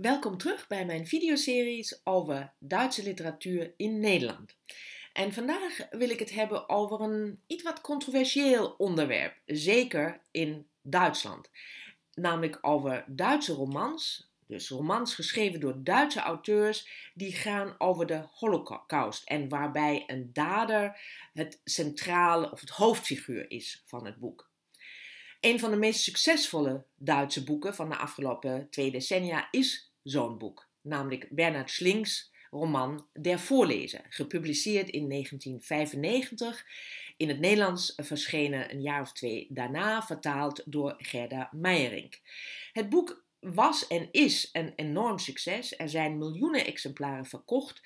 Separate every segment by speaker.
Speaker 1: Welkom terug bij mijn videoseries over Duitse literatuur in Nederland. En vandaag wil ik het hebben over een iets wat controversieel onderwerp, zeker in Duitsland. Namelijk over Duitse romans, dus romans geschreven door Duitse auteurs die gaan over de Holocaust en waarbij een dader het centrale of het hoofdfiguur is van het boek. Een van de meest succesvolle Duitse boeken van de afgelopen twee decennia is zo'n boek, namelijk Bernard Slings roman Der voorlezen, gepubliceerd in 1995, in het Nederlands verschenen een jaar of twee daarna, vertaald door Gerda Meijerink. Het boek was en is een enorm succes. Er zijn miljoenen exemplaren verkocht,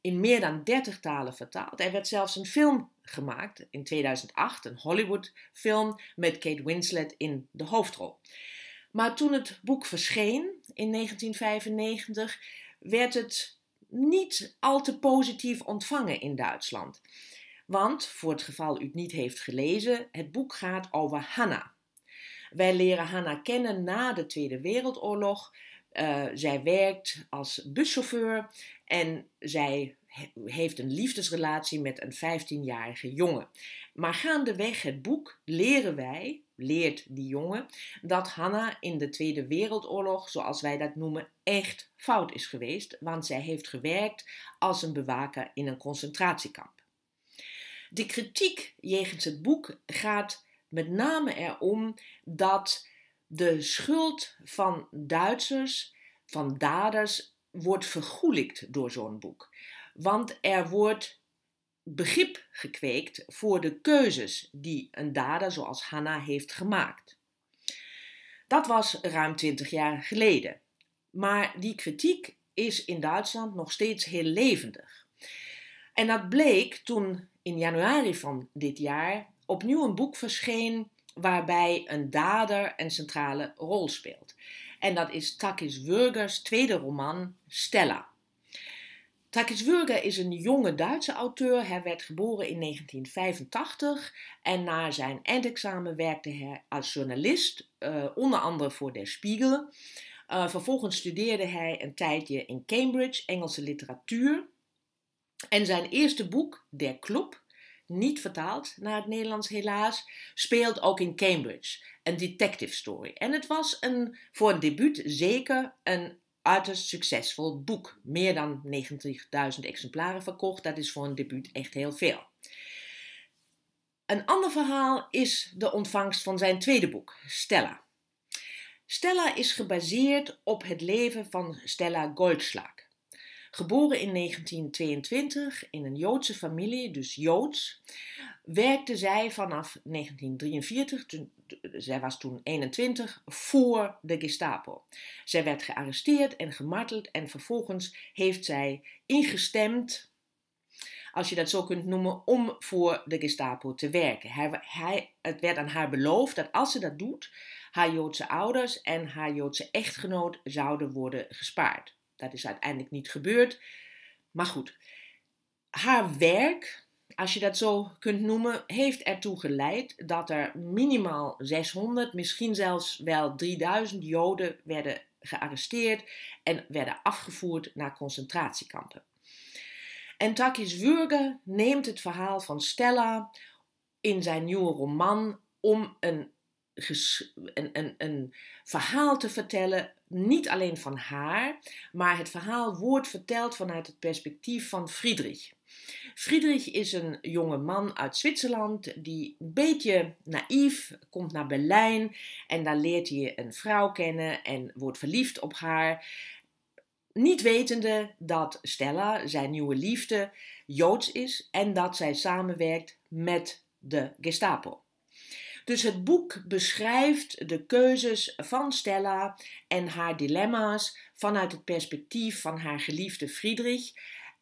Speaker 1: in meer dan 30 talen vertaald. Er werd zelfs een film gemaakt in 2008, een Hollywood-film met Kate Winslet in de hoofdrol. Maar toen het boek verscheen, in 1995 werd het niet al te positief ontvangen in Duitsland. Want, voor het geval u het niet heeft gelezen, het boek gaat over Hanna. Wij leren Hanna kennen na de Tweede Wereldoorlog. Eh, zij werkt als buschauffeur en zij heeft een liefdesrelatie met een 15-jarige jongen. Maar gaandeweg het boek leren wij, leert die jongen, dat Hanna in de Tweede Wereldoorlog, zoals wij dat noemen, echt fout is geweest, want zij heeft gewerkt als een bewaker in een concentratiekamp. De kritiek jegens het boek gaat met name erom dat de schuld van Duitsers, van daders, wordt vergoelijkt door zo'n boek want er wordt begrip gekweekt voor de keuzes die een dader zoals Hanna heeft gemaakt. Dat was ruim 20 jaar geleden. Maar die kritiek is in Duitsland nog steeds heel levendig. En dat bleek toen in januari van dit jaar opnieuw een boek verscheen waarbij een dader een centrale rol speelt. En dat is Takis Wurgers tweede roman Stella. Würger is een jonge Duitse auteur. Hij werd geboren in 1985 en na zijn eindexamen werkte hij als journalist, eh, onder andere voor Der Spiegel. Eh, vervolgens studeerde hij een tijdje in Cambridge Engelse literatuur. En zijn eerste boek, Der Klop, niet vertaald naar het Nederlands helaas, speelt ook in Cambridge. Een detective story. En het was een, voor een debuut zeker een uiterst succesvol boek. Meer dan 90.000 exemplaren verkocht. Dat is voor een debuut echt heel veel. Een ander verhaal is de ontvangst van zijn tweede boek, Stella. Stella is gebaseerd op het leven van Stella Goldschlag. Geboren in 1922 in een Joodse familie, dus Joods, werkte zij vanaf 1943, zij was toen 21, voor de Gestapo. Zij werd gearresteerd en gemarteld en vervolgens heeft zij ingestemd als je dat zo kunt noemen, om voor de Gestapo te werken. hij, het werd aan haar beloofd dat als ze dat doet, haar Joodse ouders en haar Joodse echtgenoot zouden worden gespaard dat is uiteindelijk niet gebeurd. Maar goed, haar werk, als je dat zo kunt noemen, heeft ertoe geleid dat er minimaal 600, misschien zelfs wel 3000 Joden werden gearresteerd en werden afgevoerd naar concentratiekampen. En Takis Würge neemt het verhaal van Stella in zijn nieuwe roman om een, een, een verhaal te vertellen niet alleen van haar, maar het verhaal wordt verteld vanuit het perspectief van Friedrich. Friedrich is een jonge man uit Zwitserland die een beetje naïef komt naar Berlijn en daar leert hij een vrouw kennen en wordt verliefd op haar. Niet wetende dat Stella, zijn nieuwe liefde, Joods is en dat zij samenwerkt met de Gestapo. Dus het boek beschrijft de keuzes van Stella en haar dilemma's vanuit het perspectief van haar geliefde Friedrich.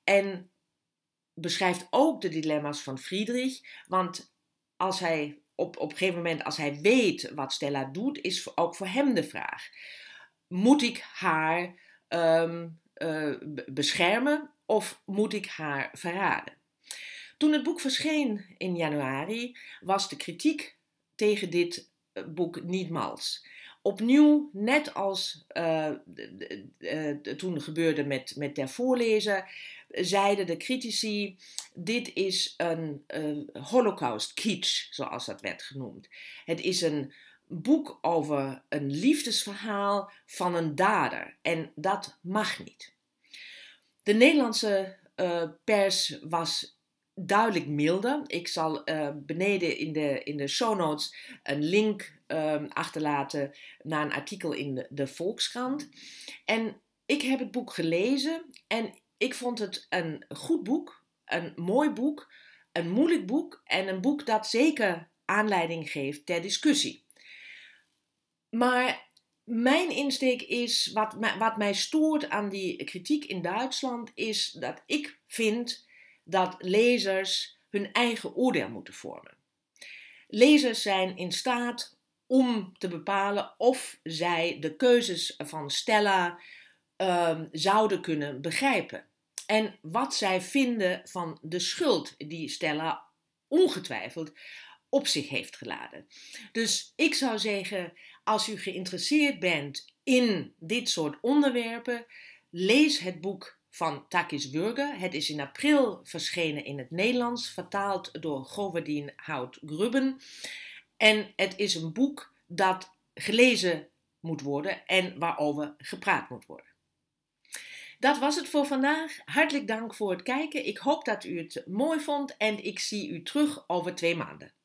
Speaker 1: En beschrijft ook de dilemma's van Friedrich, want als hij op, op een gegeven moment, als hij weet wat Stella doet, is ook voor hem de vraag: moet ik haar ehm, eh, beschermen of moet ik haar verraden? Toen het boek verscheen in januari, was de kritiek tegen dit eh, boek niet mals. Opnieuw, net als eh, eh, toen gebeurde met, met ter voorlezer, zeiden de critici: dit is een uh, holocaust kitsch, zoals dat werd genoemd. Het is een boek over een liefdesverhaal van een dader en dat mag niet. De Nederlandse pers was duidelijk milder. Ik zal eh, beneden in de, in de show notes een link ehm, achterlaten naar een artikel in de, de, Volkskrant. En ik heb het boek gelezen en ik vond het een goed boek, een mooi boek, een moeilijk boek en een boek dat zeker aanleiding geeft ter discussie. Maar mijn insteek is, wat, wat mij stoort aan die kritiek in Duitsland, is dat ik vind dat lezers hun eigen oordeel moeten vormen. Lezers zijn in staat om te bepalen of zij de keuzes van Stella ehm, zouden kunnen begrijpen. En wat zij vinden van de schuld die Stella ongetwijfeld op zich heeft geladen. Dus ik zou zeggen, als u geïnteresseerd bent in dit soort onderwerpen, lees het boek van Takis Burger. Het is in april verschenen in het Nederlands, vertaald door Goverdien Hout Grubben. En het is een boek dat gelezen moet worden en waarover gepraat moet worden. Dat was het voor vandaag. Hartelijk dank voor het kijken. Ik hoop dat u het mooi vond en ik zie u terug over twee maanden.